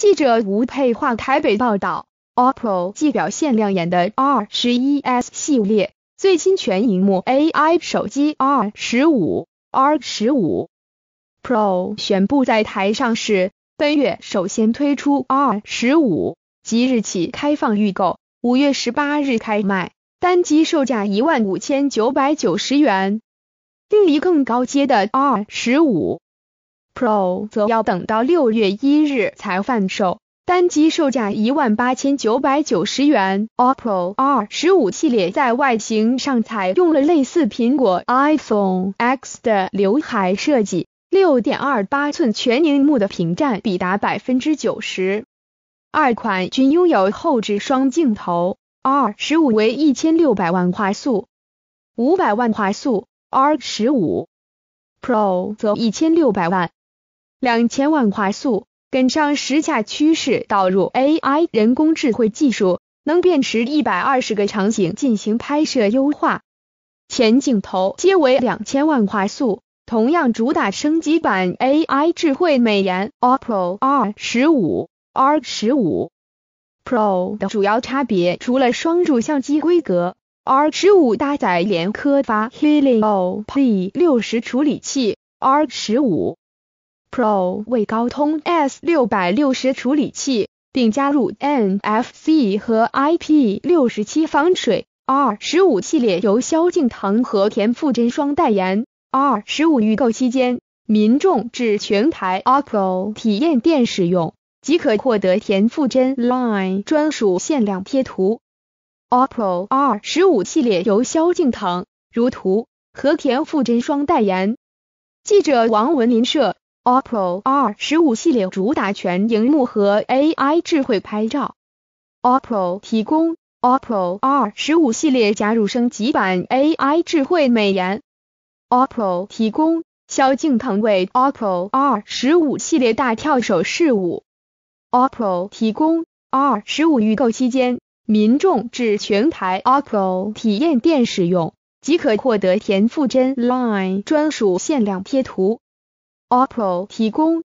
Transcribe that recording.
记者吴佩桦台北报道，OPPO 既表现亮眼的 R 十一 S 系列，最新全荧幕 AI 手机 R 十五、R 十五 Pro 宣布在台上市。本月首先推出 R 十五，即日起开放预购，五月十八日开卖，单机售价一万五千九百九十元。另离更高阶的 R 十五。Pro 则要等到六月一日才贩售，单机售价一万八千九百九十元。OPPO R 十五系列在外形上采用了类似苹果 iPhone X 的刘海设计，六点二八寸全荧幕的屏占比达百分之九十二款均拥有后置双镜头，R 十五为一千六百万画素，五百万画素，R 十五 Pro 则一千六百万。两千万画素，跟上时下趋势，导入 AI 人工智能技术，能辨识一百二十个场景进行拍摄优化。前镜头皆为两千万画素，同样主打升级版 AI 智慧美颜。o Pro R 十五、R 十五 Pro 的主要差别，除了双主相机规格，R 十五搭载联科发 Helio P 六十处理器，R 十五。Pro 为高通 S 六百六十处理器，并加入 NFC 和 IP 六十七防水。R 十五系列由萧敬腾和田馥甄双代言。R 十五预购期间，民众至全台 OPPO 体验店使用，即可获得田馥甄 Line 专属限量贴图。OPPO R 十五系列由萧敬腾、如图和田馥甄双代言。记者王文林摄。OPPO R 十五系列主打全荧幕和 AI 智慧拍照。OPPO 提供 OPPO R 十五系列加入升级版 AI 智慧美颜。OPPO 提供萧敬腾为 OPPO R 十五系列大跳手试舞。OPPO 提供 R 十五预购期间，民众至全台 OPPO 体验店使用，即可获得田馥甄 LINE 专属限量贴图。OPPO 提供。